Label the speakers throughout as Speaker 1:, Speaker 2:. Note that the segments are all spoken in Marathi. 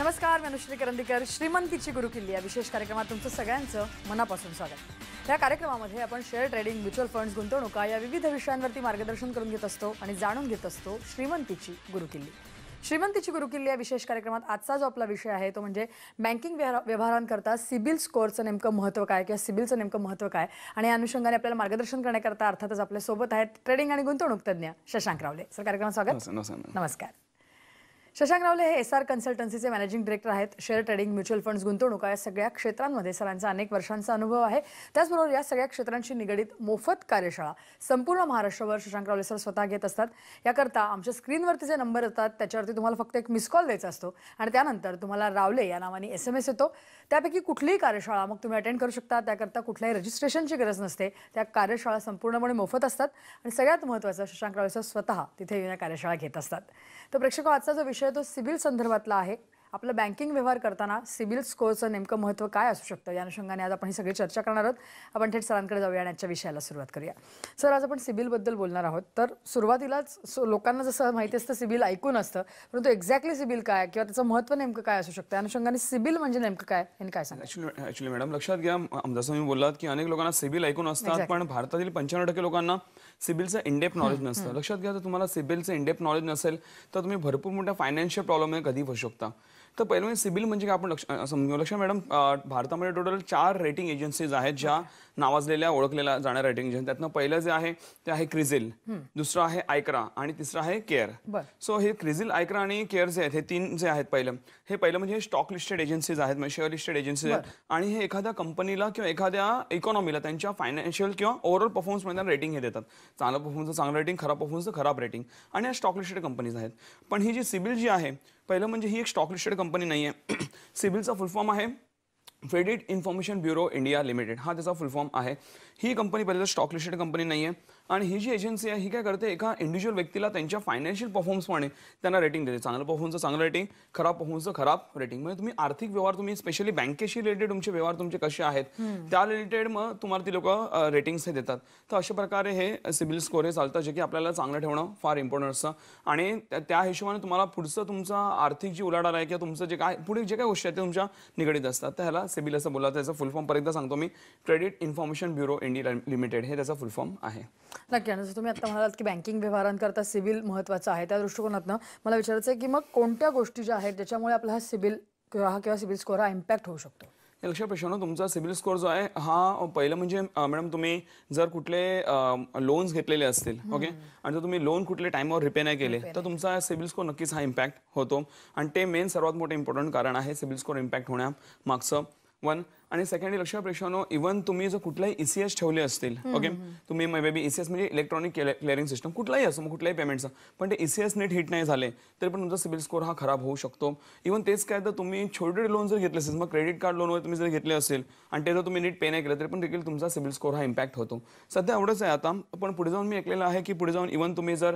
Speaker 1: नमस्कार मी अनुश्री करंदीकर श्रीमंतीची गुरुकिल्ली या विशेष कार्यक्रमात तुमचं सगळ्यांचं मनापासून स्वागत या कार्यक्रमामध्ये आपण शेअर ट्रेडिंग म्युच्युअल फंड्स गुंतवणुका या विविध विषयांवरती मार्गदर्शन करून घेत असतो आणि जाणून घेत असतो श्रीमंतीची गुरुकिल्ली श्रीमंतीची गुरुकिल्ली या विशेष कार्यक्रमात आजचा जो आपला विषय आहे तो म्हणजे बँकिंग व्यवहारांकरता सिबिल स्कोअरचं नेमकं महत्त्व काय किंवा सिबिलचं नेमकं महत्त्व काय आणि या अनुषंगाने आपल्याला मार्गदर्शन करण्याकरता अर्थातच आपल्यासोबत आहेत ट्रेडिंग आणि गुंतवणूक तज्ज्ञ शशांक रावले सर कार्यक्रमात स्वागत नमस्कार शशांक रावले हे एस आर कन्सल्टन्सीचे मॅनेजिंग डिरेक्टर आहेत शेअर ट्रेडिंग म्युच्युअल फंड्स गुंतवणूक या सगळ्या क्षेत्रांमध्ये सरांचा अनेक वर्षांचा अनुभव आहे त्याचबरोबर या सगळ्या क्षेत्रांशी निगडीत मोफत कार्यशाळा संपूर्ण महाराष्ट्रावर शशांक रावले सर स्वतः घेत असतात याकरता आमच्या स्क्रीनवरती जे नंबर येतात त्याच्यावरती तुम्हाला फक्त एक मिस कॉल द्यायचा असतो आणि त्यानंतर तुम्हाला रावले या नावाने एस एम एस येतो त्यापैकी कुठलीही कार्यशाळा मग तुम्ही अटेंड करू शकता त्याकरता कुठल्याही रजिस्ट्रेशनची गरज नसते त्या कार्यशाळा संपूर्णपणे मोफत असतात आणि सगळ्यात महत्त्वाचं शशांक रावले सर स्वतः तिथे येऊन या कार्यशाळा घेत असतात तर प्रेक्षक हो, आजचा जो विषय विषय तो सिव्हिल संदर्भातला आहे आपलं बँकिंग व्यवहार करताना सिबिल स्कोअरचं नेमकं महत्त्व काय असू शकतं या अनुषंगाने आज आपण ही सगळी चर्चा करणार आहोत आपण थेट सरांकडे जाऊया याच्या विषयाला सुरुवात करूया सर आज आपण सिबिलबद्दल बोलणार आहोत तर सुरुवातीलाच लोकांना जसं माहिती असतं सिबिल ऐकून असतं परंतु एक्झॅक्टली सिबिल काय किंवा त्याचं महत्त्व नेमकं काय असू शकतं अनुषंगाने सिबिल म्हणजे नेमकं काय हे काय सांगितलं
Speaker 2: मॅडम लक्षात घ्या जसं मी बोललात की अनेक लोकांना सिबिल ऐकून असतात पण भारतातील पंच्याण्णव टक्के लोकांना सिबिलचं इंडेप नॉलेज नसतं लक्षात घ्या जर तुम्हाला सिबिलचं इंडेप नॉलेज नसेल तर तुम्ही भरपूर मोठ्या फायनान्शियल प्रॉब्लेममध्ये कधी फसू शकता तर पहिलं म्हणजे सिबिल म्हणजे काय आपण लक्ष समजू म्हणजे लक्ष मॅडम भारतामध्ये टोटल चार रेटिंग एजन्सीज आहेत ज्या नावाजलेल्या ओळखलेल्या जाणाऱ्या रेटिंग एजन्सी त्यातनं पहिलं जे आहे ते आहे क्रिझिल दुसरं आहे आयक्रा आणि तिसरं आहे केअर सो हे क्रिझिल आयक्रा आणि केअर जे आहेत हे तीन जे आहेत पहिलं हे पहिलं म्हणजे स्टॉक लिस्टेड एजन्सीज आहेत म्हणजे शेअर लिस्टेड एजन्सीज आहेत आणि हे एखाद्या कंपनीला किंवा एखाद्या इकॉनॉमीला त्यांच्या फायनान्शियल किंवा ओव्हरऑल परफॉर्मन्समध्ये रेटिंग हे देतात चांगला परफॉर्मन्स चांगलं रेटिंग खराब परफॉर्मन्स खराब रेटिंग आणि स्टॉक लिस्टेड कंपनीज आहेत पण ही जी सिबिल जी आहे पहिलं म्हणजे ही एक स्टॉक लिस्टेड कंपनी नाही आहे सिबिलचा फुलफॉर्म आहे credit information bureau India limited हा त्याचा फुलफॉर्म आहे ही कंपनी पहिल्यांदा स्टॉक लिस्टेड कंपनी नाही आहे आणि ही जी एजन्सी आहे ही काय करते एका इंडिव्हिज्युअल व्यक्तीला त्यांच्या फायनान्शियल परफॉर्मन्सप्रमाणे त्यांना रेटिंग देते चांगलं परफॉर्मन्सचं चांगलं रेटिंग खराब परफॉर्मन्सचं खराब रेटिंग म्हणजे तुम्ही आर्थिक व्यवहार तुम्ही स्पेशली बँकेशी रिलेटेड तुमचे व्यवहार तुमचे कसे आहेत त्या रिलेटेड मग तुम्हाला ती लोक रेटिंग्स हे देतात तर अशा प्रकारे हे सिबिल स्कोर हे चालतं जे की आपल्याला चांगलं ठेवणं फार इम्पॉर्टंट असतं आणि त्या हिशोबाने तुम्हाला पुढचं तुमचा आर्थिक जी उलाढाल आहे किंवा तुमचं जे काय पुढे जे काय गोष्टी आहेत ते तुमच्या निगडीत असतात तर ह्याला सिबिल असं बोलतात त्याचा फुल फॉर्म पर्यंत सांगतो मी credit information bureau India limited हे त्याचा फुल फॉर्म आहे
Speaker 1: नक्की आणि तुम्ही आता म्हणालात की बँकिंग व्यवहारांकरता सिबिल महत्वाचं आहे त्या दृष्टिकोनातनं मला विचारायचं आहे की मग कोणत्या गोष्टी ज्या आहेत ज्याच्यामुळे आपला हा सिबिल हा किंवा सिबिल स्कोअर हा इम्पॅक्ट होऊ शकतो
Speaker 2: लक्षात प्रश्न तुमचा सिबिल स्कोर जो आहे हा पहिलं म्हणजे मॅडम तुम्ही जर कुठले लोन्स घेतलेले असतील ओके आणि जर तुम्ही लोन कुठले टाइमवर रिपे नाही केले तर तुमचा सिबिल स्कोर नक्कीच हा इम्पॅक्ट होतो आणि ते मेन सर्वात मोठं इम्पॉर्टंट कारण आहे सिबिल स्कोर इम्पॅक्ट होण्यामागचं वन आणि सेकंड लक्षात प्रेक्षानो इव्हन तुम्ही जर कुठलाही ईसीएस e ठेवले असतील ओके तुम्ही बेबी ईसीएस e म्हणजे इलेक्ट्रॉनिक क्लिअरिंग सिस्टम कुठलाही असो मग कुठल्याही पेमेंटचा पण ते ईसीएस नीट हिट नाही झाले तरी पण तुमचा सिबिल स्कोर हा खराब होऊ शकतो इव्हन तेच काय तर तुम्ही छोटे लोन जर घेतले असेल मग क्रेडिट कार्ड लोनवर तुम्ही जर घेतले असेल आणि ते जर तुम्ही नीट पे नाही केलं तरी पण देखील तुमचा सिबिल स्कोर हा इम्पॅक्ट होतो सध्या एवढंच आहे आता पण पुढे जाऊन मी ऐकलेलं आहे की पुढे जाऊन इव्हन तुम्ही जर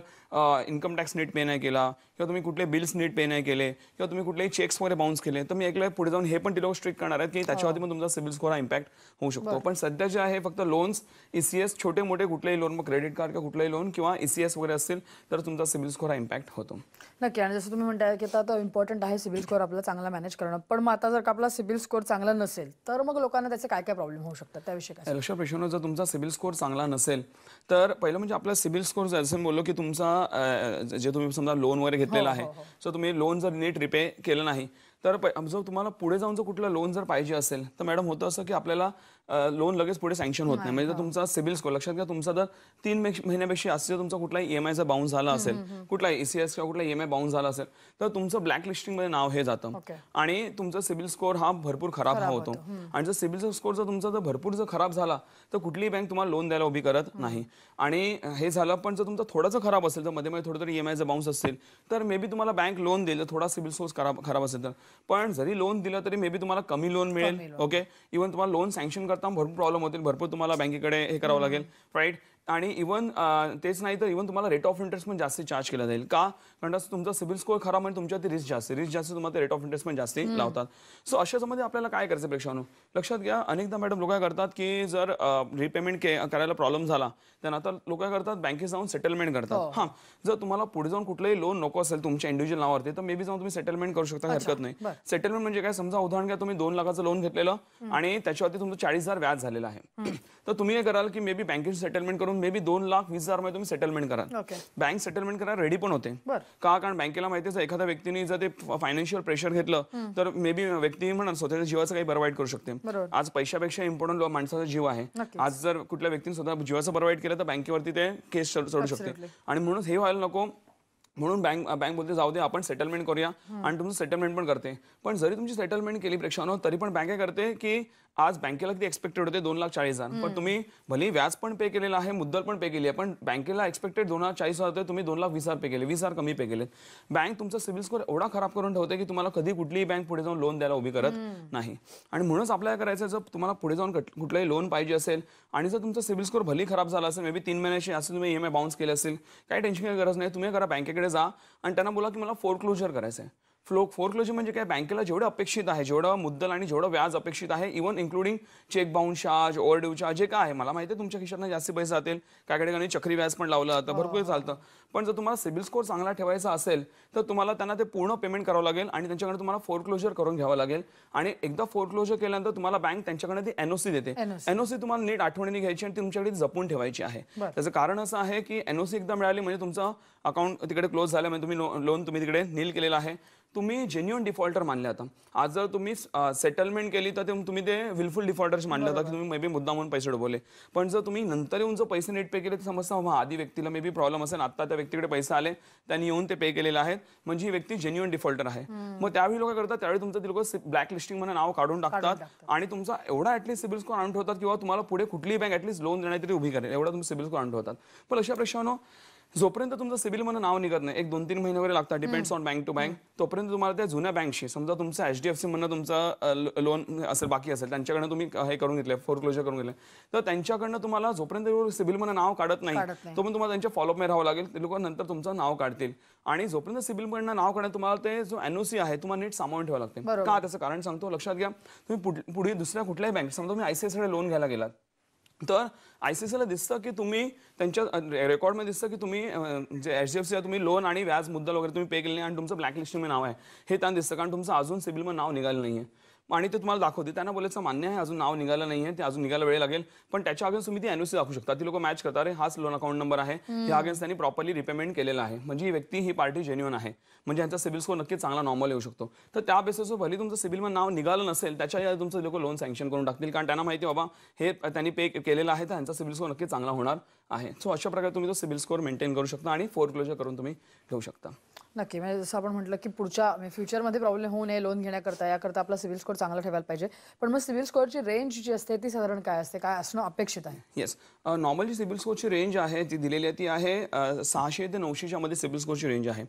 Speaker 2: इन्कम टॅक्स नीट पे नाही केला किंवा तुम्ही कुठले बिल्स नीट पे नाही केले किंवा तुम्ही कुठलेही चेक्स वगैरे बाउन्स केले तर मी ऐकलं पुढे जाऊन हे पण ते लोक स्ट्रिक्ट करणार आहेत की त्याच्या आधी हो. तुमचा सिबिल स्कोर हा इम्पॅक्ट होऊ शकतो पण सध्या जे आहे फक्त लोन्स ईसीएस e छोटे मोठे कुठलेही लोन मग क्रेडिट कार्ड का कुठलाही लोन किंवा ईसीएस e वगैरे असतील तर तुमचा सिबिल स्कोर हा इम्पॅक्ट होतो
Speaker 1: नक्की आणि जसं तुम्ही म्हणताय की आता इम्पॉर्टंट आहे सिबिल स्कोर आपला चांगला मॅनेज करणं पण मग आता जर का आपला सिबिल स्कोर चांगला नसेल तर मग लोकांना त्याचे काय काय प्रॉब्लेम होऊ शकतात त्याविषयी
Speaker 2: लक्ष प्रश्न जर तुमचा सिबिल स्कोर चांगला नसेल तर पहिलं म्हणजे आपला सिबिल स्कोर जसं बोललो की तुमचा जे तुम्ही समजा लोन वगैरे घेतलेला हो, आहे सो हो, हो. तुम्ही लोन जर नीट रिपे केलं नाही तर जर तुम्हाला पुढे जाऊन जर कुठलं लोन जर पाहिजे असेल तर मॅडम होतं असं की आपल्याला लोन लगेच पुढे सँक्शन होत नाही म्हणजे तुमचा सिबिल स्कोर लक्षात घ्या तुमचा जर तीन महिन्यापेक्षा असं तुमचा कुठलाही ईएमआयचा e बाउन्स झाला असेल कुठला ईसीएस e किंवा कुठला ईएमआय बाउन्स झाला असेल तर तुमचं ब्लॅक लिस्टिंग मध्ये नाव हे जातं आणि तुमचा सिबिल स्कोर हा भरपूर खराब हा होतो आणि जर सिबिल स्कोर जर तुमचा जर भरपूर जर खराब झाला तर कुठलीही बँक तुम्हाला लोन द्यायला उभी करत नाही आणि हे झालं पण जर तुमचा थोडासा खराब असेल तर मध्ये मध्ये थोडं तरी ईएमआय बाउन्स असेल तर मे बी तुम्हाला बँक लोन देईल थोडा सिबिल स्कोर खराब खराब असेल तर पण जरी लोन दिलं तरी मे बी तुम्हाला कमी लोन मिळेल ओके इव्हन तुम्हाला लोन सँक्शन करता भरपूर प्रॉब्लेम होतील भरपूर तुम्हाला बँकेकडे हे करावं लागेल राईट आणि इवन तेच नाही तर इव्हन तुम्हाला रेट ऑफ इंटरेस्ट पण जास्त चार्ज केला जाईल का कारण तुमचा सिबिल स्कोर खराब म्हणजे तुमच्या रिस्क जास्त रिस्क जास्त तुम्हाला रेट ऑफ इंटरेस्ट पण जास्त लावतात सो अशाच्यामध्ये आपल्याला काय करायचं प्रेक्षकांनो लक्षात घ्या अनेकदा मॅडम लोक करतात की जर रिपेमेंट करायला प्रॉब्लेम झाला त्यानंतर लोक करतात बँकेत जाऊन सेटलमेंट करतात हो. हा जर तुम्हाला पुढे जाऊन कुठलंही लोन नको असेल तुमच्या इंडिव्हिज्युअल नावावरती तर मे बी जाऊन तुम्ही सेटलमेंट करू शकता हरकत नाही सेटलमेंट म्हणजे काय समजा उदाहरण घ्या तुम्ही दोन लाखाचं लोन घेतलेलं आणि त्याच्यावरती तुमचं चाळीस हजार व्याज झालेलं आहे तर तुम्ही हे कराल की मे बी सेटलमेंट करून मिळून मे दोन लाख वीस हजार मध्ये तुम्ही सेटलमेंट करा बँक सेटलमेंट करा रेडी पण होते का कारण बँकेला माहिती असं एखाद्या व्यक्तीने जर ते फायनान्शियल प्रेशर घेतलं तर मे व्यक्ती म्हणा स्वतःच्या जीवाचं काही बरवाईट करू शकते आज पैशापेक्षा इम्पॉर्टंट माणसाचा जीव आहे आज जर कुठल्या व्यक्तीने स्वतः जीवाचं बरं केलं तर बँकेवरती ते केस चढू शकते आणि म्हणून हे व्हायला नको म्हणून बँक बँक बोलते जाऊ दे आपण सेटलमेंट करूया आणि तुमचं सेटलमेंट पण करते पण जरी तुमची सेटलमेंट केली प्रेक्षा तरी पण बँक करते की आज बँकेला किती एक्सपेक्टेड होते दोन लाख चाळीस हजार पण तुम्ही भले व्याज पण पे केलेलं आहे मुद्दल पण पे केली आहे पण बँकेला एक्सपेक्टेड दोन लाख चाळीस हजार होते तुम्ही दोन लाख वीस हजार पे केले वीस हजार कमी पे केले बँक तुमचा सिबिल स्कोर एवढा खराब करून ठेवते की तुम्हाला कधी कुठलीही बँक पुढे जाऊन लोन द्यायला उभी करत नाही आणि म्हणूनच आपल्याला करायचं जर तुम्हाला पुढे जाऊन कुठलाही लोन पाहिजे असेल आणि जर तुमचा सिबिल स्कोर भली खराब झाला असेल मे बी तीन महिन्याची असं तुम्ही ईएमआय e बाउन्स केले असेल काही टेन्शन गरज नाही तुम्ही करा बँकेकडे जा आणि त्यांना बोला की मला फोर क्लोजर करायचं आहे फ्लो फोरक्लोजर म्हणजे काय बँकेला जेवढं अपेक्षित आहे जेवढं मुद्दल आणि जेवढं व्याज अपेक्षित आहे even including cheque bounce charge due charge जे काय आहे मला माहिती आहे तुमच्या खिशातनं जास्त पैसे जातील काय काही ठिकाणी चक्री व्याज पण लावलं जातं भरपूर हो, हो, चालतं हो. पण जर तुम्हाला सिबिल स्कोर चांगला ठेवायचा असेल तर तुम्हाला त्यांना ते पूर्ण पेमेंट करावं लागेल आणि त्यांच्याकडे तुम्हाला फोरक्लोजर करून घ्यावं लागेल आणि एकदा फोरक्लोजर केल्यानंतर तुम्हाला बँक त्यांच्याकडे ती एनओसी देते एनओसी तुम्हाला नीट आठवणीने घ्यायची आणि तुमच्याकडे जपून ठेवायची आहे त्याचं कारण असं आहे की एनओसी एकदा मिळाली म्हणजे तुमचं अकाउंट तिकडे क्लोज झालं म्हणजे तुम्ही लोन तुम्ही तिकडे नील केलेलं आहे तुम्ही जेन्युअन डिफॉल्टर मानले आता आज जर तुम्ही सेटलमेंट केली तर तुम्ही ते विलफुल डिफॉल्टर मानले होता की तुम्ही मेबी मुद्दा म्हणून पैसे डबवले पण जर तुम्ही नंतर येऊन जर पैसे नेट पे केले तर समजता आधी व्यक्तीला मेबी प्रॉब्लेम असेल आता त्या व्यक्तीकडे पैसे आले त्यांनी येऊन ते पे केलेले आहेत म्हणजे ही व्यक्ती जेन्युअन डिफॉल्टर आहे मग त्यावेळी लोक करतात त्यावेळी तुमचं ती लोक ब्लॅक लिस्टिंग म्हणून नाव काढून टाकतात आणि तुमचा एवढा ऍटलीस्ट सिबिल स्कोर आणून ठेवतात किंवा तुम्हाला पुढे कुठलीही बँक ऍटलीस्ट लोन देण्यात तरी उभी करेल एवढा तुम्ही सिबिल स्कोर आणून ठेवतात पण अशा प्रश्न जोपर्यंत तुमचं म्हणून नाव निघत नाही एक दोन तीन महिने वगैरे लागतात depends on bank to bank तोपर्यंत तुम्हाला त्या जुन्या बँकशी समजा तुमचं एच डी एफ सी म्हणून तुमचं लोन असेल बाकी असेल त्यांच्याकडनं तुम्ही हे करून घेतले फोर क्लोजर करून घेतले तर त्यांच्याकडनं तुम्हाला जोपर्यंत म्हणून नाव काढत नाही तो पण तुम्हाला त्यांच्या फॉलोअप राहावं लागेल ते लोक नंतर तुमचं नाव काढतील आणि जोपर्यंत सिबिलमधनं नाव काढत तुम्हाला ते जो एनओसी आहे तुम्हाला नीट सामावून ठेवा लागते का त्याचं कारण सांगतो लक्षात घ्या तुम्ही पुढे दुसऱ्या कुठल्याही बँक समजा तुम्ही आयसीआयसीआय लोन घ्यायला गेलात तर आय सी सीला दिसतं की तुम्ही त्यांच्या रेकॉर्डमध्ये दिसतं की तुम्ही जे एच डी एफ सीला तुम्ही लोन आणि व्याज मुद्दल वगैरे तुम्ही पे केले नाही आणि तुमचं ब्लॅकलिस्टिंगमध्ये नाव आहे हे त्यांना दिसतं कारण तुमचं अजून सिबिलमध्ये नाव निघालं नाही आहे आणि ते तुम्हाला दाखवते त्यांना बोलायचं मान्य आहे अजून नाव निघालं नाही आहे ते अजून निघायला वेळ लागेल पण त्याच्या अगेन्स्ट तुम्ही ती एनओसी दाखवू शकता ती लोक मॅच करता रे हाच लोन अकाउंट नंबर आहे त्या अगेन्स्ट त्यांनी प्रॉपरली रिपेमेंट केलेला आहे म्हणजे ही व्यक्ती ही पार्टी जेन्युअन आहे म्हणजे यांचा सिबिल स्कोर नक्की चांगला नॉर्मल येऊ शकतो तर त्या बेसिसवर भले तुमचं सिबिलमध्ये नाव निघालं नसेल त्याच्या तुमचं लोक लोन सँक्शन करून टाकतील कारण त्यांना माहिती बाबा हे त्यांनी पे केलेलं आहे तर त्यांचा सिबिल स्कोर नक्की चांगला होणार आहे सो अशा प्रकारे तुम्ही तो सिबिल स्कोर मेंटेन करू शकता आणि फोर क्लोजर करून तुम्ही ठेवू शकता
Speaker 1: नक्की म्हणजे जसं आपण म्हटलं की पुढच्या म्हणजे फ्युचरमध्ये प्रॉब्लेम होऊ नये लोन घेण्याकरता याकरता आपला सिव्हिल स्कोर चांगला ठेवायला पाहिजे पण मग सिव्हिल स्कोअरची रेंज जी असते ती साधारण काय असते काय असणं अपेक्षित आहे
Speaker 2: येस नॉर्मली सिव्हिल स्कोरची रेंज आहे जी दिलेली आहे ती आहे सहाशे ते नऊशेच्या मध्ये सिव्हिल स्कोरची रेंज आहे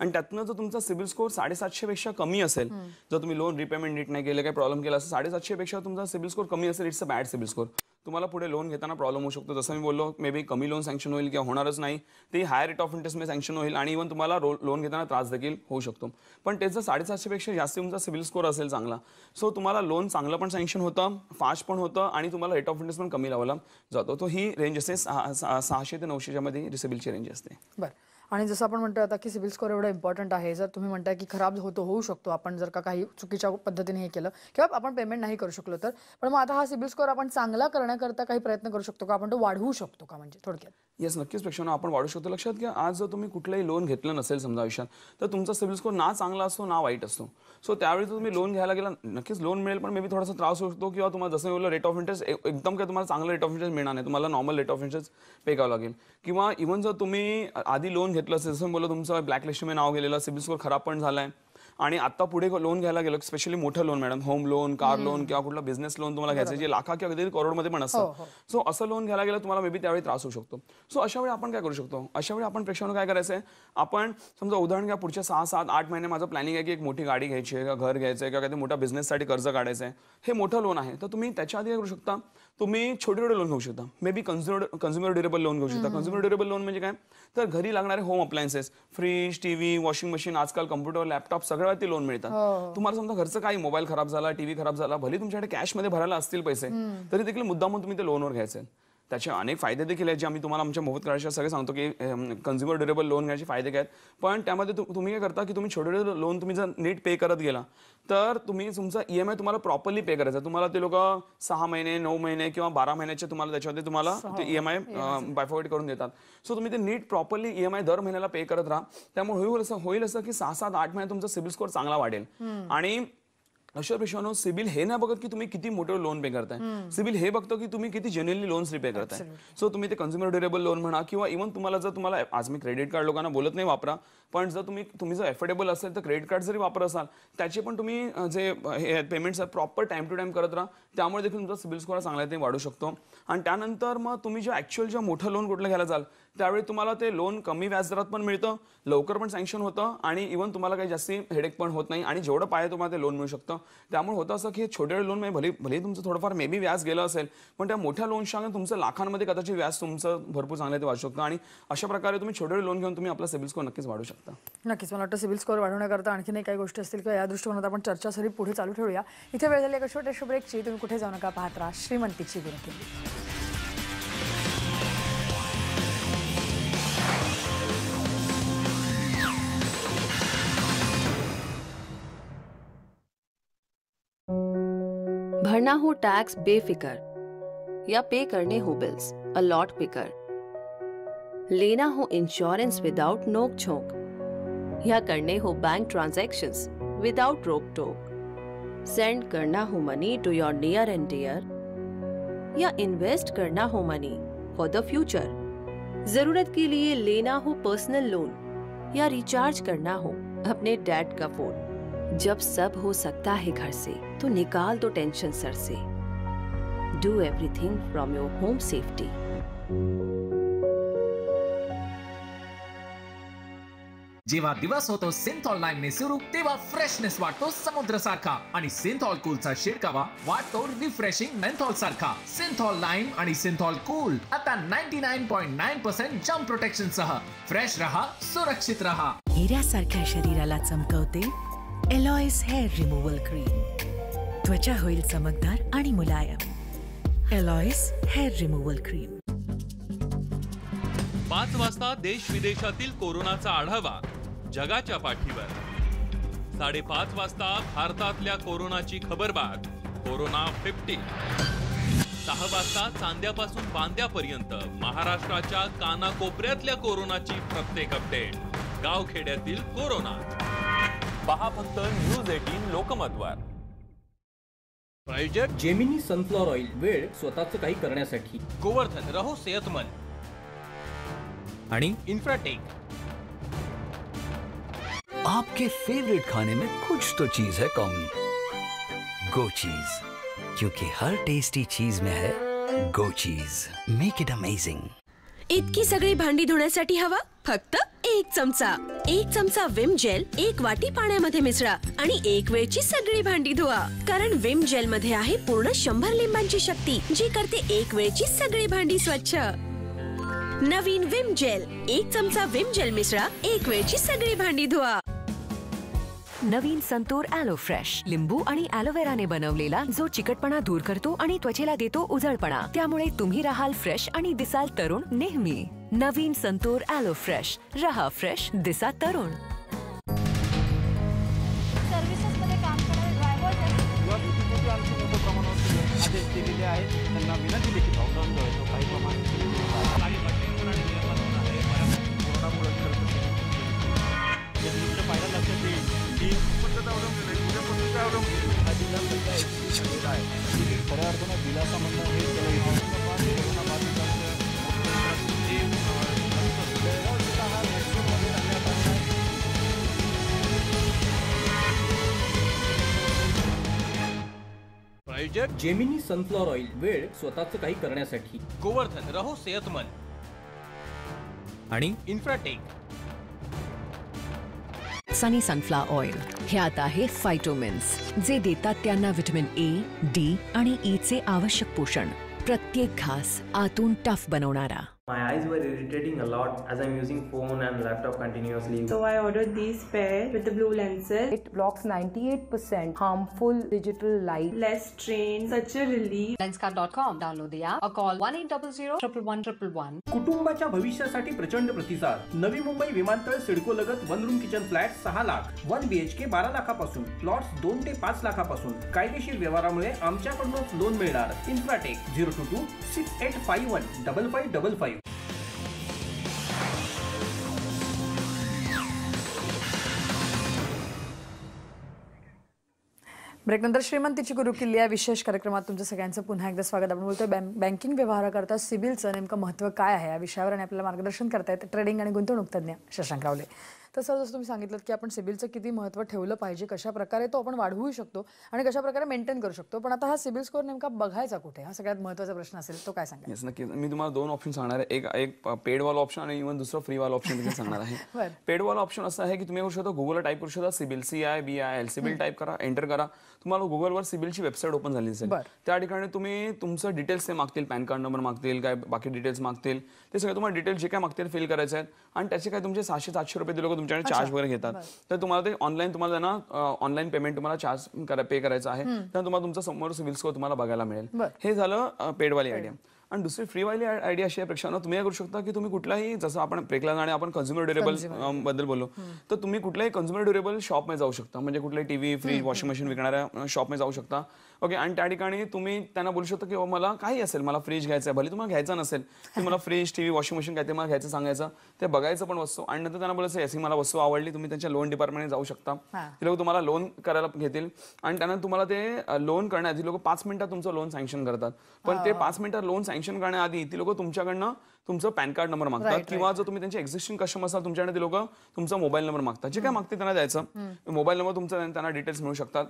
Speaker 2: आणि त्यातनं जर तुमचा स्कोर साडेसातशे पेक्षा कमी असेल जर तुम्ही लोन रिपेमेंट नीट नाही केलं काही प्रॉब्लेम केला असेल पेक्षा तुमचा सिव्हिल स्कोर कमी असेल it's a bad CIBIL score तुम्हाला पुढे लोन घेताना प्रॉब्लेम होऊ शकतो जसं मी बोललो मे बी कमी लोन सँक्शन होईल किंवा होणारच नाही ते हाय रेट ऑफ मध्ये सँक्शन होईल आणि इव्हन तुम्हाला लोन घेताना त्रास देखील होऊ शकतो पण त्याचं साडेसातशेपेक्षा जास्त तुमचा सिबिल स्कोर असेल चांगला सो तुम्हाला लोन चांगलं पण सँक्शन होतं फास्ट पण होतं आणि तुम्हाला रेट ऑफ इंटरेस्ट पण कमी लावला जातो तो ही रेंज असते सहाशे ते मध्ये रिसेबिलची रेंज असते
Speaker 1: बरं आणि जसं आपण म्हणतो आता की सिबिल स्कोर एवढा इम्पॉर्टंट आहे जर तुम्ही म्हणताय की खराब होतो होऊ शकतो आपण जर का काही चुकीच्या पद्धतीने हे केलं किंवा आपण पेमेंट नाही करू शकलो तर पण मग आता हा सिबिल स्कोर आपण चांगला करण्याकरता काही प्रयत्न करू शकतो का आपण तो वाढवू शकतो का म्हणजे थोडक्यात
Speaker 2: येस नक्कीच पेक्षा आपण वाढू शकतो लक्षात घ्या आज जर तुम्ही कुठलंही लोन घेतलं नसेल समजा आयुष्यात तर तुमचा सिबिल स्कोर ना चांगला असतो ना वाईट असतो सो त्यावेळी तुम्ही लोन घ्यायला गेला नक्कीच लोन मिळेल पण मे बी थोडासा त्रास होऊ शकतो किंवा तुम्हाला जसं रेट ऑफ इंटरेस्ट एकदम काय तुम्हाला चांगलं रेट ऑफ इंटरेस्ट मिळणार नाही तुम्हाला normal rate of interest pay करावं लागेल किंवा इव्हन जर तुम्ही आधी लोन घेतलं असेल जसं बोला तुमचं मध्ये नाव गेलेलं सिबिल स्कोर खराब पण झालाय आणि आता पुढे लोन घ्यायला गेलं स्पेशली मोठं loan madam home loan car loan किंवा कुठला बिझनेस लोन तुम्हाला घ्यायचं जे लाखा किंवा कधी करोडमध्ये पण असतं सो हो, हो. असं लोन घ्यायला गेलं तुम्हाला मेबी त्यावेळी त्रास होऊ शकतो सो अशा वेळी आपण काय करू शकतो अशा वेळी आपण प्रेक्षकांना काय करायचं आहे आपण समजा उदाहरण घ्या पुढच्या सहा सात आठ महिने माझं प्लॅनिंग आहे की एक मोठी गाडी घ्यायची आहे किंवा घर घ्यायचं आहे किंवा काही मोठ्या बिझनेससाठी कर्ज काढायचं आहे हे मोठं लोन आहे तर तुम्ही त्याच्या आधी करू शकता तुम्ही छोटे छोटे लोन घेऊ शकता maybe consumer consumer durable loan घेऊ शकता कन्झ्युमर ड्युरेबल लोन म्हणजे काय तर घरी लागणारे home appliances fridge TV washing machine आजकाल कम्प्युटर लॅपटॉप ते लोन मिळतात हो. तुम्हाला समजा घरचं काही मोबाईल खराब झाला टीव्ही खराब झाला भले तुमच्याकडे कॅशमध्ये भरायला असतील पैसे तरी देखील मुद्दामून तुम्ही ते लोनवर घ्यायचे त्याचे अनेक फायदे देखील आहेत जे आम्ही तुम्हाला आमच्या मोफत करायच्या सगळे सांगतो की कन्झ्युमर ड्युरेबल लोन घ्यायचे फायदे काय आहेत पण त्यामध्ये तुम्ही काय करता की तुम्ही छोटे छोटे लोन तुम्ही जर नीट पे करत गेला तर तुम्ही तुमचा ई e एम आय तुम्हाला प्रॉपरली पे करायचा तुम्हाला ते लोक सहा महिने नऊ महिने किंवा बारा महिन्याचे तुम्हाला त्याच्यामध्ये तुम्हाला ते ई एम आय करून देतात सो तुम्ही ते नीट प्रॉपरली ई एम आय दर महिन्याला पे करत राहा त्यामुळे होईल असं होईल असं की सहा सात आठ महिने तुमचा सिबिल स्कोअर चांगला वाढेल आणि अशा पेशवानं सिबिल हे नाही बघत की तुम्ही किती मोठं लोन पे करताय सिबिल हे बघतो की तुम्ही किती जेन्युअनली लोन्स रिपे करताय सो तुम्ही ते कन्झ्युमर ड्युरेबल लोन म्हणा किंवा इव्हन तुम्हाला जर तुम्हाला आज मी क्रेडिट कार्ड लोकांना बोलत नाही वापरा पण जर तुम्ही तुम्ही जर अफोर्डेबल असेल तर क्रेडिट कार्ड जरी वापर असाल त्याचे पण तुम्ही जे हे पेमेंट्स आहेत प्रॉपर टाइम टू टाइम करत राहा त्यामुळे देखील तुमचा सिबिल स्कोअर चांगला ते वाढू शकतो आणि त्यानंतर मग तुम्ही जे ऍक्च्युअल जे मोठं लोन कुठलं घ्यायला जाल त्यावेळी तुम्हाला ते लोन कमी व्याजदरात पण मिळतं लवकर पण सँक्शन होतं आणि इव्हन तुम्हाला काही जास्ती हेडेक पण होत नाही आणि जेवढं पाहिजे तुम्हाला ते लोन मिळू शकतं त्यामुळे होतं असं की छोटे लोन म्हणजे भले भले तुमचं थोडंफार मेबी व्याज गेलं असेल पण त्या मोठ्या लोनच्या तुमचं लाखांमध्ये कदाचित व्याज तुमचं भरपूर चांगलं ते वाढू शकतं आणि अशा प्रकारे तुम्ही छोटे लोन घेऊन तुम्ही आपला सिबिल स्कोर नक्कीच वाढू शकता
Speaker 1: नक्कीच मला वाटतं सिबिल स्कोर वाढवण्याकरता आणखी काही गोष्टी असतील किंवा या दृष्टीकोनात आपण चर्चा सरी पुढे चालू ठेवूया इथे वेळ झाली एका छोट्याशा ब्रेकची तुम्ही कुठे जाऊ नका पाहत श्रीमंतीची विनंती भरना हो टैक्स बेफिकर या पे करने हो बिल्स अलॉट पिकर
Speaker 2: लेना हो इंश्योरेंस विदाउट नोक छोक या करने हो बैंक
Speaker 1: ट्रांजेक्शन विदाउट रोक टोक सेंड करना हो money to your near and dear या इन्वेस्ट करना हो मनी फॉर द फ्यूचर जरूरत के लिए लेना हो पर्सनल लोन या रिचार्ज करना हो अपने डैड का फोन जब सब हो सकता है घर से तो निकाल दो टेंशन सर से do everything from your home safety
Speaker 2: जेव्हा दिवस होतो सिंथॉल लाईन ने सुरू तेव्हा फ्रेशनेस वाटतो समुद्र सारखा आणि सिंथॉल कूल कूलचा शिडकावा वाटतो
Speaker 1: रिफ्रेशिंग मेंथॉल सारखा सिंथॉल लाईन आणि सिंथॉल कूल आता 99.9% पॉईंट नाईन पर्सेंट प्रोटेक्शन सह फ्रेश रहा सुरक्षित रहा हिऱ्यासारख्या शरीराला चमकवते एलॉइस हेअर रिमूवल क्रीम त्वचा होईल चमकदार आणि मुलायम एलॉइस हेअर रिमूवल क्रीम
Speaker 2: पाच वाजता देश विदेशातील कोरोनाचा आढावा जगाच्या पाठीवर साडेपाच वाजता भारतातल्या कोरोनाची खबरबात कोरोना फिफ्टी सहा वाजता चांद्यापासून बांद्यापर्यंत महाराष्ट्राच्या कानाकोपऱ्यातल्या कोरोनाची प्रत्येक अपडेट गावखेड्यातील कोरोना पहा फक्त न्यूज लोकमतवर प्रायोजक जेमिनी सनफ्लॉवर ऑइल वेळ काही करण्यासाठी गोवर्धन रहो आणि इन्फ्राटेक आपके फेवरेट
Speaker 1: खाने में कुछ तो चीज है कॉमन गो चीज क्योंकि हर टेस्टी चीज में है go cheese make it amazing इतकी सगळी भांडी धुण्यासाठी हवा फक्त एक चमचा एक चमचा विम जेल एक वाटी पाण्यामध्ये मिसळा आणि एक वेळची सगळी भांडी धुवा कारण विम जेल मध्ये आहे पूर्ण शंभर लिंबांची शक्ती जी करते एक वेळची सगळी भांडी स्वच्छ नवीन विम जेल एक चमचा विम जेल मिसळा एक वेळची सगळी भांडी धुवा नवीन संतूर ॲलो फ्रेश लिंबू आणि ॲलोव्हेराने बनवलेला जो चिकटपणा दूर करतो आणि त्वचेला देतो उजळपणा त्यामुळे तुम्ही राहाल फ्रेश आणि दिसाल तरुण नेहमी नवीन संतूर ॲलो फ्रेश रहा फ्रेश दिसा तरुण
Speaker 2: जेमिनी सनफ्लॉर ऑइल वेळ स्वतःच काही करण्यासाठी गोवर्धन रहो सेहतमन आणि इन्फ्राटेक
Speaker 1: सनी सनफ्ला ऑइल हे आता आहे फायटोमिन्स जे देतात त्यांना व्हिटॅमिन ए डी आणि ई e चे आवश्यक पोषण प्रत्येक घास आतून टफ बनवणारा
Speaker 2: My eyes were irritating a lot as I'm using phone and laptop continuously. So
Speaker 1: I ordered these pair with the blue lenses. It blocks 98% harmful digital light. Less strain. Such a relief. Lenskart.com. Download the app or call 1800 कुटुंबाच्या भविष्यासाठी
Speaker 2: प्रचंड प्रतिसाद नवी मुंबई विमानतळ सिडको लगत वन रूम किचन फ्लॅट सहा लाख वन बीएचके बारा लाखापासून प्लॉट्स दोन ते पाच लाखापासून कायदेशीर व्यवहारामुळे आमच्याकडूनच लोन मिळणार infratech zero two two six eight five one double five double five
Speaker 1: ब्रेकनंतर श्रीमंतीची गुरु या विशेष कार्यक्रमात तुमचं सगळ्यांचं पुन्हा एकदा स्वागत आपण बोलतोय बँक बँकिंग व्यवहाराकरता सिबिलचं नेमकं महत्त्व काय आहे या विषयावर आणि आपल्याला मार्गदर्शन करतायत ट्रेडिंग आणि गुंतवणूक तज्ज्ञ शशांक रावले तसं जसं तुम्ही सांगितलं की आपण सिबिलचं किती महत्त्व ठेवलं पाहिजे कशा प्रकारे तो आपण वाढवू शकतो आणि कशा प्रकारे मेंटेन करू शकतो पण आता हा सिबिल स्कोर नेमका बघायचा कुठे हा सगळ्यात महत्त्वाचा प्रश्न असेल तो काय सांगा
Speaker 2: नक्की मी तुम्हाला दोन ऑप्शन सांगणार आहे एक एक पेडवाल ऑप्शन आणि इव्हन दुसरं फ्रीवाल ऑप्शन सांगणार आहे पेडवाल ऑप्शन असं आहे की तुम्ही करू शकता गुगल टाईप करू शकता CIBIL C I B I L CIBIL type करा एंटर करा तुम्हाला गुगलवर सिबिलची वेबसाईट ओपन झाली असेल त्या ठिकाणी तुम्ही तुमचं डिटेल्स ते मागतील पॅन कार्ड नंबर मागतील काय बाकी डिटेल्स मागतील ते सगळे तुम्हाला डिटेल्स जे काय मागतील फिल करायचे आहेत आणि त्याचे काय तुमचे सहाशे सातशे रुपये दिले तुमच्याकडे चार्ज वगैरे घेतात तर तुम्हाला ते ऑनलाईन तुम्हाला ऑनलाईन पेमेंट तुम्हाला चार्ज पे करायचा आहे तर तुम्हाला तुमचा समोर सिव्हिल स्कोर तुम्हाला बघायला मिळेल हे झालं पेडवाली आयडिया आणि दुसरी फ्रीवाली आयडिया अशी आहे प्रेक्षकांना तुम्ही करू शकता की तुम्ही कुठलाही जसं आपण प्रेकला आणि आपण कन्झ्युमर ड्युरेबल बद्दल बोललो तर तुम्ही कुठल्याही कन्झ्युमर ड्युरेबल शॉपमध्ये जाऊ शकता म्हणजे कुठल्याही टीव्ही फ्रीज वॉशिंग मशीन विकणाऱ्या शॉपमध्ये जाऊ शकता ओके आणि त्या ठिकाणी तुम्ही त्यांना बोलू शकता की मला काही असेल मला फ्रीज घ्यायचं आहे भले तुम्हाला घ्यायचा नसेल की मला फ्रीज टीव्ही वॉशिंग मशीन काय ते मला घ्यायचं सांगायचं ते बघायचं पण वस्तू आणि नंतर त्यांना बोलायचं याची मला वस्तू आवडली तुम्ही त्यांच्या लोन डिपार्टमेंट जाऊ शकता ते लोक तुम्हाला लोन करायला घेतील आणि त्यांना तुम्हाला ते लोन करण्याआधी लोक पाच मिनिटात तुमचं लोन सँक्शन करतात पण ते हो. पाच मिनिटात लोन सँक्शन करण्याआधी ती लोक तुमच्याकडनं तुमचं पॅन कार्ड नंबर मागतात किंवा जर तुम्ही त्यांचे एक्झिस्टिंग कस्टमर असाल तुमच्याकडे ते लोक तुमचा मोबाईल नंबर मागतात जे काय मागते त्यांना द्यायचं मोबाईल नंबर तुमचा त्यांना डिटेल्स मिळू शकतात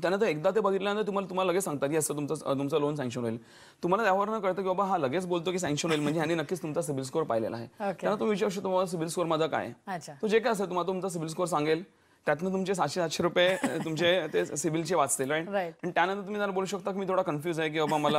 Speaker 2: त्यानंतर एकदा ते बघितल्यानंतर तुम्हाला तुम्हाला लगेच सांगतात की असं तुमचं तुमचं लोन सँक्शन होईल तुम्हाला त्यावरनं कळतं की बाबा हा लगेच बोलतो की सँक्शन होईल म्हणजे नक्कीच तुमचा सिबिल स्कोर पाहिलेला आहे
Speaker 1: त्यानंतर तुम्ही विचारू शकतो
Speaker 2: तुम्हाला सिबिल स्कोर माझा काय आहे तो जे काय असेल तुम्हाला तुमचा सिबिल स्कोर सांगेल त्यातनं तुमचे सातशे सातशे रुपये तुमचे ते सिबिलचे वाचतील राईट आणि त्यानंतर तुम्ही जर बोलू शकता की मी थोडा कन्फ्यूज आहे की बाबा मला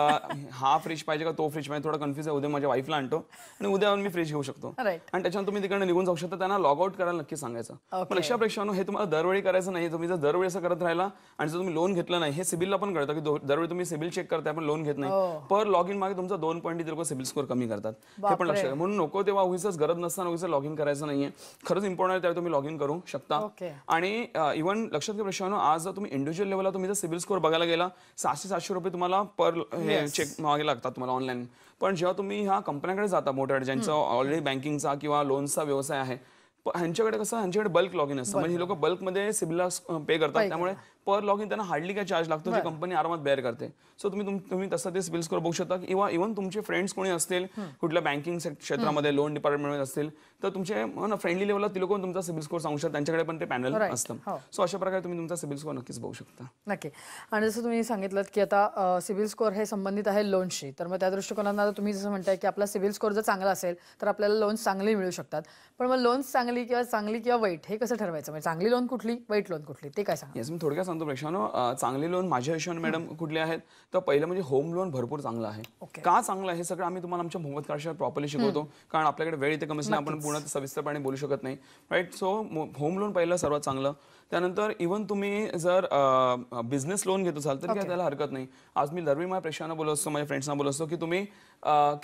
Speaker 2: हा फ्रीज पाहिजे का तो फ्रीज पाहिजे थोडा कन्फ्युज आहे उद्या माझ्या वाईफला आणतो आणि उद्या मी फ्रीज घेऊ शकतो आणि त्याच्यानंतर तुम्ही तिकडे निघून जाऊ शकता त्यांना लॉग आउट करायला नक्की सांगायचं पण लक्षात प्रेक्षा हे तुम्हाला दरवेळी करायचं नाही तुम्ही जर दरवेळी असं करत राहिला आणि जर तुम्ही लोन घेतलं नाही हे सिबिलला पण कळतं की दरवेळी तुम्ही सिबिल चेक करताय पण लोन घेत नाही हो. पर लॉग इन मागे तुमचा दोन पॉईंट लोक सिबिल स्कोर कमी करतात हे पण लक्षात म्हणून नको तेव्हा उगीच गरज नसताना उगीच लॉग इन करायचं नाहीये खरंच इम्पॉर्टंट आहे त्यावेळी तुम्ही लॉग इन करू शकता आणि इव्हन लक्षात घ्या प्रश्न आज जर तुम्ही इंडिव्हिज्युअल लेवलला तुम्ही जर सिबिल स्कोर बघायला गेला सहाशे सातशे रुपये तुम्हाला पर हे चेक मागे लागतात तुम्हाला ऑनलाईन पण जेव्हा तुम्ही ह्या कंपन्याकडे जाता मोठ्या ज्यांचा ऑलरेडी बँकिंगचा किंवा लोनचा व्यवसाय आहे ह्यांच्याकडे कसं ह्यांच्याकडे बल्क लॉग इन असतं म्हणजे हे लोक बल्कमध्ये सिबिल पे करतात त्यामुळे पर लॉग इन त्यांना हार्डली काय चार्ज लागतो जी कंपनी आरामात बेअर करते सो तुम्ही तुम्ही तसं ते सिबिल स्कोर बघू शकता किंवा इव्हन तुमचे फ्रेंड्स कोणी असतील कुठल्या बँकिंग क्षेत्रामध्ये लोन डिपार्टमेंटमध्ये असतील तर तुमचे फ्रेंडली लेवलला ते लोक तुमचा सिबिल स्कोर सांगू शकतात त्यांच्याकडे पण ते पॅनल असतं सो हो. अशा प्रकारे तुम्ही तुमचा सिबिल स्कोर नक्कीच बघू शकता
Speaker 1: नक्की आणि जसं तुम्ही सांगितलं की आता सिबिल स्कोर हे संबंधित आहे लोनशी तर मग त्या दृष्टिकोनातून आता तुम्ही जसं म्हणताय की आपला सिबिल स्कोर जर चांगला असेल तर आपल्याला लोन चांगली मिळू शकतात पण मग लोन्स चांगली किंवा चांगली किंवा वाईट हे कसं ठरवायचं म्हणजे चांगली लोन कुठली वाईट लोन कुठली ते काय सांगा
Speaker 2: येस सांगतो प्रेक्षानो चांगले लोन माझ्या हिशोबाने मॅडम कुठले आहेत तर पहिलं म्हणजे होम लोन भरपूर चांगलं आहे का चांगलं आहे सगळं आम्ही तुम्हाला आमच्या मोहम्मद कारशिवाय प्रॉपरली शिकवतो कारण आपल्याकडे वेळ इथे कमी आपण पूर्ण सविस्तरपणे बोलू शकत नाही राईट सो होम लोन पहिलं सर्वात चांगलं त्यानंतर इव्हन तुम्ही जर बिझनेस लोन घेत असाल तर काय त्याला हरकत नाही आज मी दरवी माझ्या प्रेक्षकांना बोलत असतो माझ्या फ्रेंड्सना बोलत असतो की तुम्ही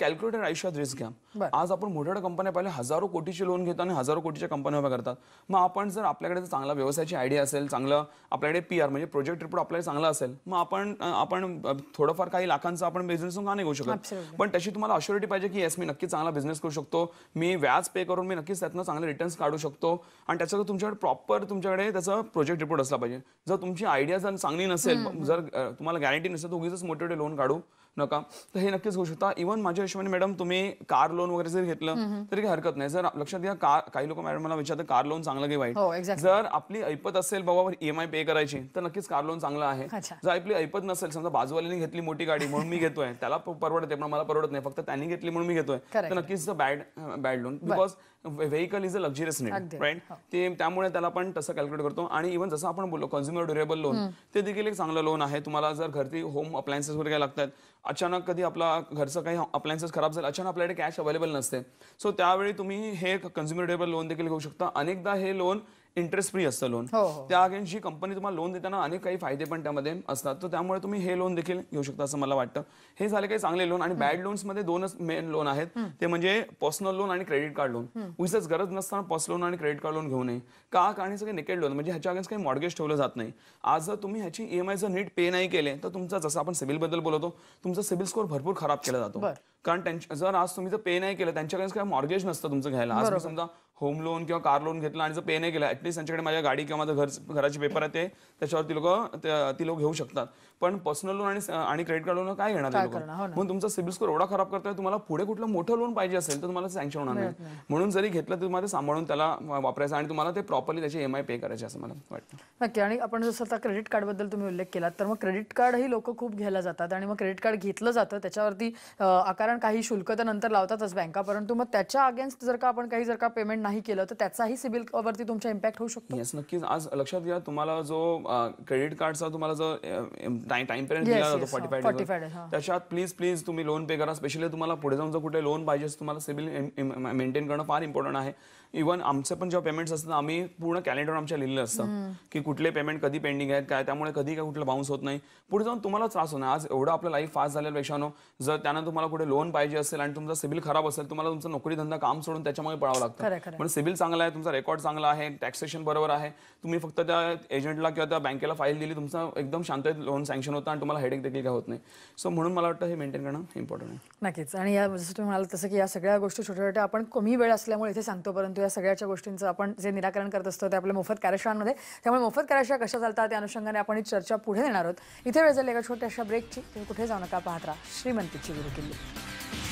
Speaker 2: कॅल्क्युलेटर आयुष्यात रिस्क घ्या आज आपण मोठ्या मोठ्या कंपन्या पाहिल्या हजारो कोटीचे लोन घेतो आणि हजारो कोटीच्या कंपन्या उभ्या करतात मग आपण जर आपल्याकडे चांगला व्यवसायाची आयडिया असेल चांगलं आपल्याकडे पी यार म्हणजे प्रोजेक्ट रिपोर्ट आपल्याला चांगला असेल मग आपण आपण थोडंफार काही लाखांचा आपण बिझनेस का नाही घेऊ शकत पण तशी तुम्हाला अश्युरिटी पाहिजे की येस मी नक्की चांगला बिझनेस करू शकतो मी व्याज पे करून मी नक्कीच त्यातनं चांगले रिटर्न्स काढू शकतो आणि त्याच्याकडे तुमच्याकडे प्रॉपर तुमच्याकडे त्याचा प्रोजेक्ट रिपोर्ट असला पाहिजे जर तुमची आयडिया जर चांगली नसेल जर तुम्हाला गॅरंटी नसेल तर उगीच मोठे मोठे लोन काढू नका तर हे नक्कीच होऊ शकता इव्हन माझ्या हिशोबाने मॅडम तुम्ही कार लोन वगैरे जर घेतलं तरी काही हरकत नाही जर लक्षात घ्या कार काही लोक मॅडम मला विचारतात कार लोन चांगलं की वाईट हो, जर आपली ऐपत असेल बाबा ईएमआय पे करायची तर नक्कीच कार लोन चांगलं आहे जर आपली ऐपत नसेल समजा बाजूवाल्याने घेतली मोठी गाडी म्हणून मी घेतोय त्याला परवडते पण मला परवडत नाही फक्त त्यांनी घेतली म्हणून मी घेतोय तर नक्कीच bad bad loan because vehicle is a luxurious need right ते त्यामुळे त्याला आपण तसं कॅल्क्युलेट करतो आणि इव्हन जसं आपण बोललो कन्झ्युमर ड्युरेबल लोन ते देखील एक चांगलं लोन आहे तुम्हाला जर घरती होम अप्लायन्सेस वगैरे काय लागतात अचानक कधी आपला घरचं काही अप्लायन्सेस खराब झालं अचानक आपल्याकडे कॅश अवेलेबल नसते सो त्यावेळी तुम्ही हे कन्झ्युमर ड्युरेबल लोन देखील घेऊ शकता अनेकदा हे लोन इंटरेस्ट फ्री असतं लोन हो, हो. त्या अगेन्स्ट जी कंपनी तुम्हाला लोन देताना अनेक काही फायदे पण त्यामध्ये असतात तर त्यामुळे तुम्ही हे लोन देखील घेऊ शकता असं मला वाटतं हे झाले काही चांगले लोन आणि बॅड लोन्स मध्ये दोनच मेन लोन आहेत ते म्हणजे पर्सनल लोन आणि क्रेडिट कार्ड लोन उगीच गरज नसताना पर्सनल लोन आणि क्रेडिट कार्ड लोन घेऊ नये का आणि सगळे निकेड लोन म्हणजे ह्याच्या अगेन्स्ट काही मॉर्गेज ठेवलं जात नाही आज जर तुम्ही ह्याची ईएमआय जर नीट पे नाही केले तर तुमचा जसं आपण सिबिल बद्दल बोलतो तुमचा सिबिल स्कोर भरपूर खराब केला जातो कारण त्यांच्या जर आज तुम्ही जर पे नाही केलं त्यांच्याकडे काय मॉर्गेज नसतं तुमचं घ्यायला आज समजा होम लोन किंवा कार लोन घेतला आणि जर पे नाही केला ॲटलीस्ट त्यांच्याकडे माझ्या गाडी किंवा माझं घर घराचे पेपर आहे ते त्याच्यावर ती लोक ती लोक घेऊ शकतात पण पर्सनल लोन आणि आणि क्रेडिट कार्ड लोन काय घेणार हो म्हणून तुमचा सिबिल स्कोर एवढा खराब करतोय तुम्हाला पुढे कुठलं मोठं लोन पाहिजे असेल तर तुम्हाला सँक्शन होणार नाही म्हणून जरी घेतलं तर तुम्हाला सांभाळून त्याला वापरायचं आणि तुम्हाला ते प्रॉपरली त्याचे एम आय पे करायचे असं मला वाटतं
Speaker 1: नक्की आणि आपण जसं आता क्रेडिट बद्दल तुम्ही उल्लेख केला तर मग क्रेडिट कार्ड ही लोक खूप घ्यायला जातात आणि मग क्रेडिट कार्ड घेतलं जातं त्याच्यावरती आकार कारण काही शुल्क तर नंतर लावतातच बँका परंतु मग त्याच्या अगेन्स्ट जर का आपण काही जर का पेमेंट नाही केलं तर त्याचाही सिबिल वरती तुमचा इम्पॅक्ट होऊ शकतो
Speaker 2: येस नक्कीच आज लक्षात घ्या तुम्हाला जो क्रेडिट कार्डचा तुम्हाला जो टाइम पिरियड दिला जातो फॉर्टी फाय त्याच्यात प्लीज प्लीज तुम्ही लोन पे करा स्पेशली तुम्हाला पुढे जाऊन जर कुठे लोन पाहिजे तुम्हाला सिबिल मेंटेन करणं फार इम्पॉर्टंट आहे इव्हन आमचं पण जेव्हा पेमेंट्स असतात आम्ही पूर्ण कॅलेंडर आमच्या लिहिलेलं असतं की कुठले पेमेंट कधी पेंडिंग आहेत काय त्यामुळे कधी काय कुठलं बाउन्स होत नाही पुढे जाऊन तुम्हाला त्रास होणार आज एवढं आपला लाईफ फास्ट झालेलं पेक्षा जर त्यानं तुम्हाला कुठे लोन पाहिजे असेल आणि तुमचा सिबिल खराब असेल तुम्हाला तुमचा नोकरी धंदा काम सोडून त्याच्यामुळे पळावं
Speaker 1: लागतं पण
Speaker 2: सिबिल चांगला आहे तुमचा रेकॉर्ड चांगला आहे टॅक्सेशन बरोबर आहे तुम्ही फक्त त्या एजंटला किंवा त्या बँकेला फाईल दिली तुमचा एकदम शांत लोन सँक्शन होतं आणि तुम्हाला हेडेक देखील काय होत नाही सो म्हणून मला वाटतं हे मेंटेन करणं इम्पॉर्टंट आहे
Speaker 1: नक्कीच आणि या जसं तुम्ही तसं की या सगळ्या गोष्टी छोट्या छोट्या आपण कमी वेळ असल्यामुळे इथे सांगतो परंतु परंतु या सगळ्याच्या गोष्टींचं आपण जे निराकरण करत असतो ते आपल्या मोफत कार्यशाळांमध्ये त्यामुळे मोफत कार्यशाळा कशा चालतात त्या अनुषंगाने आपण ही चर्चा पुढे देणार आहोत इथे वेळ झाली एका छोट्याशा ब्रेकची तुम्ही कुठे जाऊ नका पाहत राहा श्रीमंतीची गुरुकिल्ली